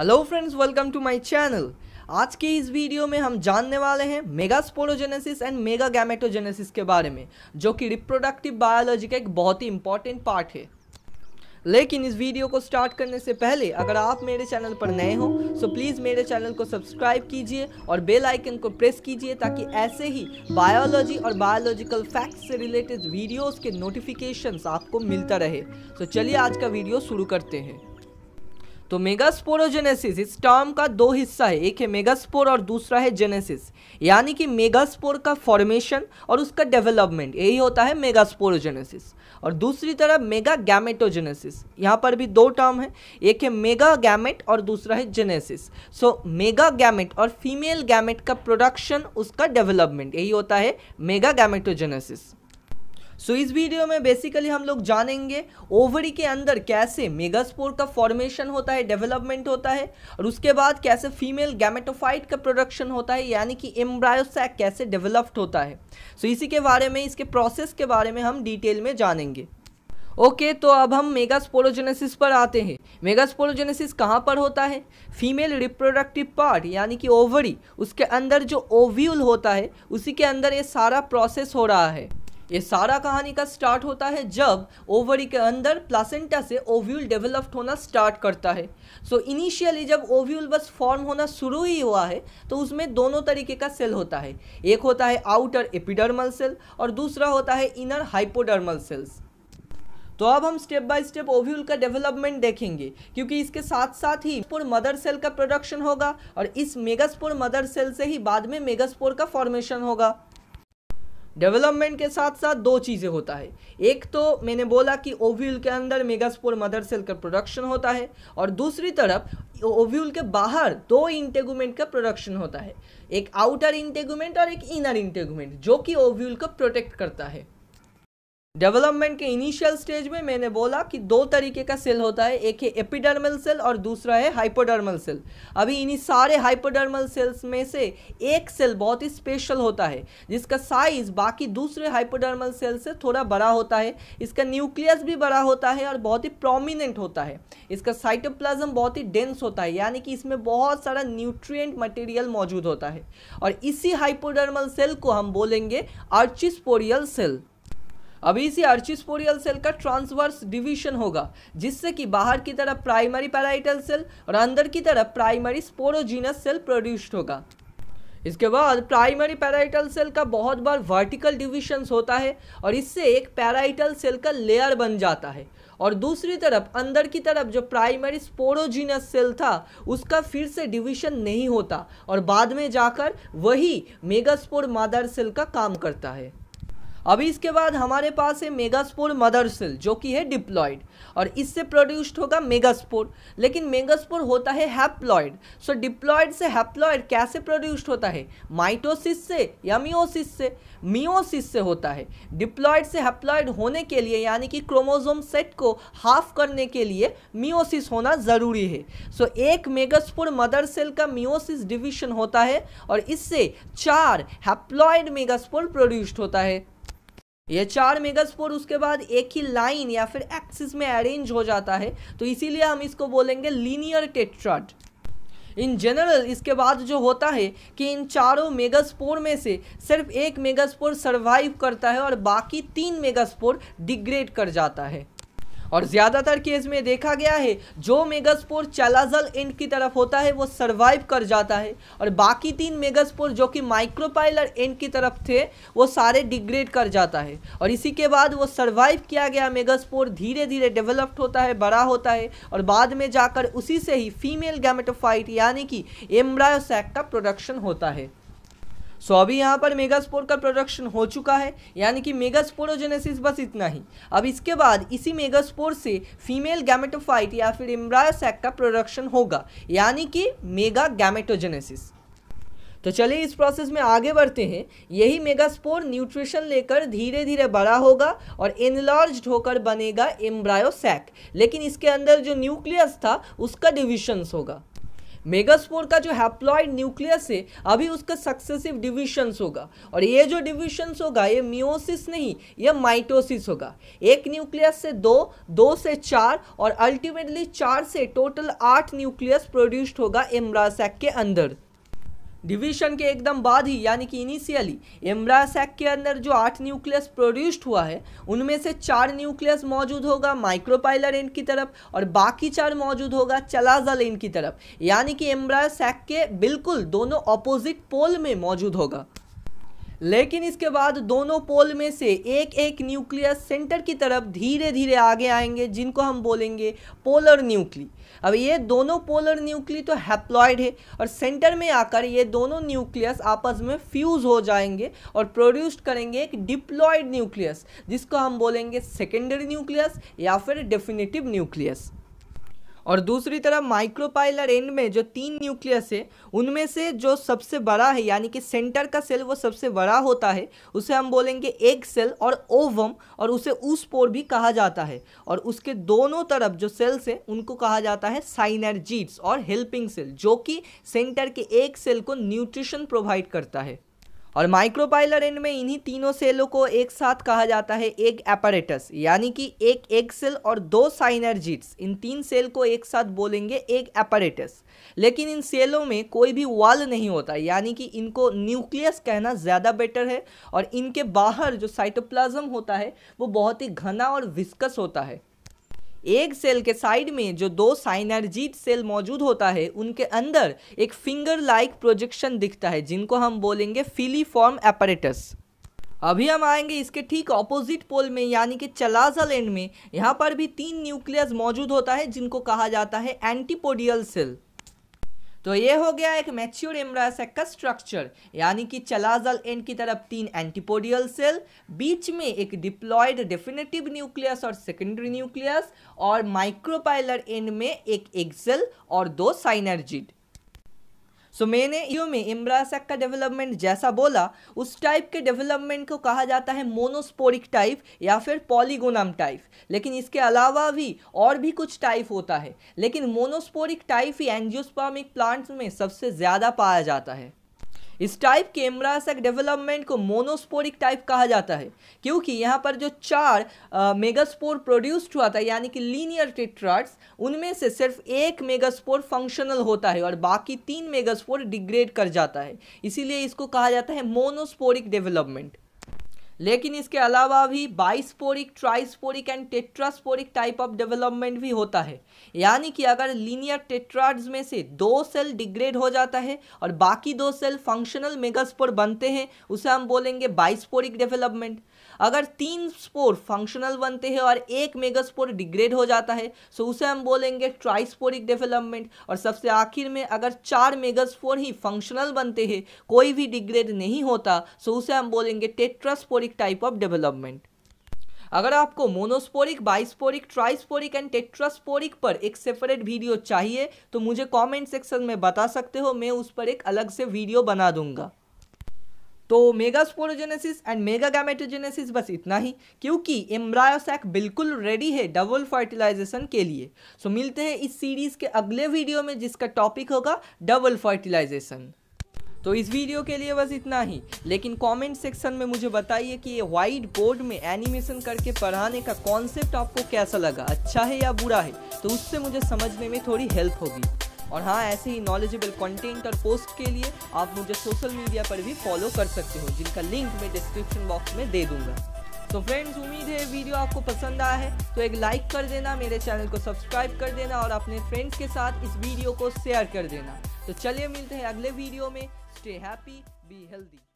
hello friends welcome to my channel आज के इस वीडियो में हम जानने वाले हैं megasporogenesis and megagametogenesis के बारे में जो कि रिप्रोडक्टिव बायोलॉजी का एक बहुत ही इंपॉर्टेंट पार्ट है लेकिन इस वीडियो को स्टार्ट करने से पहले अगर आप मेरे चैनल पर नए हो तो प्लीज़ मेरे चैनल को सब्सक्राइब कीजिए और बेल आइकन को प्रेस कीजिए ताकि ऐसे ही बायोलॉजी और बायोलॉजिकल फैक्ट्स से रिलेटेड वीडियोस के नोटिफिकेशंस आपको मिलता रहे तो चलिए आज का वीडियो शुरू करते हैं तो मेगास्पोरोजेनेसिस इस टर्म का दो हिस्सा है एक है मेगास्पोर और दूसरा है जेनेसिस यानी कि मेगास्पोर का फॉर्मेशन और उसका डेवलपमेंट यही होता है मेगास्पोरोजेनेसिस और दूसरी तरफ मेगा गैमेटोजेनेसिस यहाँ पर भी दो टर्म है एक है मेगा गैमेट और दूसरा है जेनेसिस सो मेगा गैमेट और फीमेल गैमेट का प्रोडक्शन उसका डेवलपमेंट यही होता है मेगा गैमेटोजेनेसिस सो इस वीडियो में बेसिकली हम लोग जानेंगे ओवरी के अंदर कैसे मेगास्पोर का फॉर्मेशन होता है डेवलपमेंट होता है और उसके बाद कैसे फीमेल गैमेटोफाइट का प्रोडक्शन होता है यानी कि एम्ब्रायोसैक कैसे डेवलप्ड होता है सो so, इसी के बारे में इसके प्रोसेस के बारे में हम डिटेल में जानेंगे ओके okay, तो अब हम मेगास्पोरोजेनेसिस पर आते हैं मेगास्पोरोजेनेसिस कहाँ पर होता है फीमेल रिप्रोडक्टिव पार्ट यानी कि ओवरी उसके अंदर जो ओव्यूल होता है उसी के अंदर ये सारा प्रोसेस हो रहा है ये सारा कहानी का स्टार्ट होता है जब ओवरी के अंदर प्लासेंटा से ओव्यूल डेवलप्ड होना स्टार्ट करता है सो so, इनिशियली जब ओव्यूल बस फॉर्म होना शुरू ही हुआ है तो उसमें दोनों तरीके का सेल होता है एक होता है आउटर एपिडर्मल सेल और दूसरा होता है इनर हाइपोडर्मल सेल्स तो अब हम स्टेप बाय स्टेप ओव्यूल का डेवलपमेंट देखेंगे क्योंकि इसके साथ साथ ही पुर मदर सेल का प्रोडक्शन होगा और इस मेगास्पोर मदर सेल से ही बाद में मेगास्पोर का फॉर्मेशन होगा डेवलपमेंट के साथ साथ दो चीज़ें होता है एक तो मैंने बोला कि ओव्यूल के अंदर मेगास्पोर मदर सेल का प्रोडक्शन होता है और दूसरी तरफ ओव्यूल के बाहर दो इंटेगूमेंट का प्रोडक्शन होता है एक आउटर इंटेगूमेंट और एक इनर इंटेगूमेंट जो कि ओव्यूल को प्रोटेक्ट करता है डेवलपमेंट के इनिशियल स्टेज में मैंने बोला कि दो तरीके का सेल होता है एक है एपिडर्मल सेल और दूसरा है हाइपोडर्मल सेल अभी इन्हीं सारे हाइपोडर्मल सेल्स में से एक सेल बहुत ही स्पेशल होता है जिसका साइज बाकी दूसरे हाइपोडर्मल सेल से थोड़ा बड़ा होता है इसका न्यूक्लियस भी बड़ा होता है और बहुत ही प्रोमिनेंट होता है इसका साइटोप्लाजम बहुत ही डेंस होता है यानी कि इसमें बहुत सारा न्यूट्रियट मटेरियल मौजूद होता है और इसी हाइपोडर्मल सेल को हम बोलेंगे आर्चिस्पोरियल सेल अभी इसी अर्चिस्पोरियल सेल का ट्रांसवर्स डिवीजन होगा जिससे कि बाहर की तरफ प्राइमरी पैराइटल सेल और अंदर की तरफ प्राइमरी स्पोरोजीनस सेल प्रोड्यूस्ड होगा इसके बाद प्राइमरी पैराइटल सेल का बहुत बार वर्टिकल डिविशंस होता है और इससे एक पैराइटल सेल का लेयर बन जाता है और दूसरी तरफ अंदर की तरफ जो प्राइमरी स्पोरोजीनस सेल था उसका फिर से डिवीजन नहीं होता और बाद में जाकर वही मेगास्पोर मादर सेल का काम करता है अभी इसके बाद हमारे पास है मेगास्पोर मदर सेल जो कि है डिप्लॉयड और इससे प्रोड्यूस्ड होगा मेगास्पोर लेकिन मेगास्पोर होता है हैप्लॉयड सो डिप्लॉयड से हैप्लॉयड कैसे प्रोड्यूस्ड होता है माइटोसिस से या मियोसिस से मियोसिस से होता है डिप्लॉयड से हैप्लॉयड होने के लिए यानी कि क्रोमोजोम सेट को हाफ करने के लिए मियोसिस होना ज़रूरी है सो so, एक मेगास्पोर मदर सेल का मियोसिस डिविशन होता है और इससे चार हैप्लॉयड मेगास्पोर प्रोड्यूस्ड होता है ये चार मेगा स्पोर उसके बाद एक ही लाइन या फिर एक्सिस में अरेंज हो जाता है तो इसीलिए हम इसको बोलेंगे लीनियर टेट्राट इन जनरल इसके बाद जो होता है कि इन चारों मेगास्पोर में से सिर्फ एक मेगास्पोर सर्वाइव करता है और बाकी तीन मेगास्पोर डिग्रेड कर जाता है और ज़्यादातर केस में देखा गया है जो मेगास्पोर चलाजल एंड की तरफ होता है वो सर्वाइव कर जाता है और बाकी तीन मेगास्पोर जो कि माइक्रोपाइलर एंड की तरफ थे वो सारे डिग्रेड कर जाता है और इसी के बाद वो सर्वाइव किया गया मेगास्पोर धीरे धीरे डेवलप्ड होता है बड़ा होता है और बाद में जाकर उसी से ही फीमेल गैमेटोफाइट यानी कि एम्ब्रायोसैक का प्रोडक्शन होता है सो अभी यहाँ पर मेगास्पोर का प्रोडक्शन हो चुका है यानी कि मेगास्पोरोजेनेसिस बस इतना ही अब इसके बाद इसी मेगास्पोर से फीमेल गैमेटोफाइट या फिर इम्ब्रायोसैक का प्रोडक्शन होगा यानी कि मेगा गैमेटोजेनेसिस तो चलिए इस प्रोसेस में आगे बढ़ते हैं यही मेगास्पोर न्यूट्रिशन लेकर धीरे धीरे बड़ा होगा और एनलार्ज होकर बनेगा एम्ब्रायोसैक लेकिन इसके अंदर जो न्यूक्लियस था उसका डिविशंस होगा मेगास्पोर का जो हैप्लॉइड न्यूक्लियस है अभी उसका सक्सेसिव डिविशंस होगा और ये जो डिविशंस होगा ये मियोसिस नहीं ये माइटोसिस होगा एक न्यूक्लियस से दो दो से चार और अल्टीमेटली चार से टोटल आठ न्यूक्लियस प्रोड्यूस्ड होगा एम्ब्रासैक के अंदर डिवीजन के एकदम बाद ही यानी कि इनिशियली एम्ब्रासैक के अंदर जो आठ न्यूक्लियस प्रोड्यूस्ड हुआ है उनमें से चार न्यूक्लियस मौजूद होगा माइक्रोपाइलर एंड की तरफ और बाकी चार मौजूद होगा चलाजल एंड की तरफ यानी कि एम्ब्रासैक के बिल्कुल दोनों अपोजिट पोल में मौजूद होगा लेकिन इसके बाद दोनों पोल में से एक एक न्यूक्लियस सेंटर की तरफ धीरे धीरे आगे आएंगे जिनको हम बोलेंगे पोलर न्यूक्ली अब ये दोनों पोलर न्यूक्ली तो हैप्लॉयड है और सेंटर में आकर ये दोनों न्यूक्लियस आपस में फ्यूज़ हो जाएंगे और प्रोड्यूस्ड करेंगे एक डिप्लॉयड न्यूक्लियस जिसको हम बोलेंगे सेकेंडरी न्यूक्लियस या फिर डेफिनेटिव न्यूक्लियस और दूसरी तरफ माइक्रोपाइलर एंड में जो तीन न्यूक्लियस है उनमें से जो सबसे बड़ा है यानी कि सेंटर का सेल वो सबसे बड़ा होता है उसे हम बोलेंगे एग सेल और ओवम और उसे ऊसपोर भी कहा जाता है और उसके दोनों तरफ जो सेल्स हैं उनको कहा जाता है साइनर्जीट्स और हेल्पिंग सेल जो कि सेंटर के एक सेल को न्यूट्रिशन प्रोवाइड करता है और माइक्रोपाइलर एंड में इन्हीं तीनों सेलों को एक साथ कहा जाता है एक एपरेटस यानी कि एक एक सेल और दो साइनर्जिट्स इन तीन सेल को एक साथ बोलेंगे एक एपरेटस लेकिन इन सेलों में कोई भी वाल नहीं होता यानी कि इनको न्यूक्लियस कहना ज़्यादा बेटर है और इनके बाहर जो साइटोप्लाज्म होता है वो बहुत ही घना और विस्कस होता है एक सेल के साइड में जो दो साइनर्जीड सेल मौजूद होता है उनके अंदर एक फिंगर लाइक प्रोजेक्शन दिखता है जिनको हम बोलेंगे फिलीफॉर्म एपरेटस अभी हम आएंगे इसके ठीक ऑपोजिट पोल में यानी कि चलाजल एंड में यहाँ पर भी तीन न्यूक्लियस मौजूद होता है जिनको कहा जाता है एंटीपोडियल सेल तो ये हो गया एक मैच्योर एमरासैक का स्ट्रक्चर यानी कि चलाजल एंड की तरफ तीन एंटीपोडियल सेल बीच में एक डिप्लॉयड डेफिनेटिव न्यूक्लियस और सेकेंडरी न्यूक्लियस और माइक्रोपाइलर एंड में एक एक्सेल और दो साइनर्जिड सो so, मैंने यू में इम्रासक का डेवलपमेंट जैसा बोला उस टाइप के डेवलपमेंट को कहा जाता है मोनोस्पोरिक टाइप या फिर पॉलीगोनम टाइप लेकिन इसके अलावा भी और भी कुछ टाइप होता है लेकिन मोनोस्पोरिक टाइप ही एंजियोस्पामिक प्लांट्स में सबसे ज़्यादा पाया जाता है इस टाइप के एमरासक डेवलपमेंट को मोनोस्पोरिक टाइप कहा जाता है क्योंकि यहाँ पर जो चार मेगास्पोर प्रोड्यूस्ड हुआ था यानी कि लीनियर टिट्राट्स उनमें से सिर्फ एक मेगास्पोर फंक्शनल होता है और बाकी तीन मेगास्पोर डिग्रेड कर जाता है इसीलिए इसको कहा जाता है मोनोस्पोरिक डेवलपमेंट लेकिन इसके अलावा भी bisporic trisporic and tetrasporic type of development भी होता है यानी कि अगर लीनियर टेट्राड्स में से दो सेल डिग्रेड हो जाता है और बाकी दो सेल फंक्शनल मेगास्पोर बनते हैं उसे हम बोलेंगे बाइस्पोरिक डेवलपमेंट अगर तीन स्पोर फंक्शनल बनते हैं और एक मेगा स्पोर डिग्रेड हो जाता है सो उसे हम बोलेंगे ट्राइस्पोरिक डेवलपमेंट और सबसे आखिर में अगर चार मेगा स्पोर ही फंक्शनल बनते हैं कोई भी डिग्रेड नहीं होता सो उसे हम बोलेंगे टेट्रास्पोरिक टाइप ऑफ डेवलपमेंट अगर आपको monosporic bisporic trisporic and tetrasporic पर एक सेपरेट वीडियो चाहिए तो मुझे कमेंट सेक्शन में बता सकते हो मैं उस पर एक अलग से वीडियो बना दूंगा तो megasporogenesis and megagametogenesis बस इतना ही क्योंकि एम्ब्रायोसैक बिल्कुल रेडी है डबल फर्टिलाइजेशन के लिए सो so, मिलते हैं इस सीरीज़ के अगले वीडियो में जिसका टॉपिक होगा डबल फर्टिलाइजेशन तो इस वीडियो के लिए बस इतना ही लेकिन कमेंट सेक्शन में मुझे बताइए कि ये वाइट बोर्ड में एनिमेशन करके पढ़ाने का कॉन्सेप्ट आपको कैसा लगा अच्छा है या बुरा है तो उससे मुझे समझने में थोड़ी हेल्प होगी और हाँ ऐसे ही नॉलेजेबल कंटेंट और पोस्ट के लिए आप मुझे सोशल मीडिया पर भी फॉलो कर सकते हो जिनका लिंक मैं डिस्क्रिप्शन बॉक्स में दे दूंगा तो फ्रेंड्स उम्मीद है वीडियो आपको पसंद आया है तो एक लाइक कर देना मेरे चैनल को सब्सक्राइब कर देना और अपने फ्रेंड्स के साथ इस वीडियो को शेयर कर देना तो चलिए मिलते हैं अगले वीडियो में स्टे हैप्पी बी हेल्दी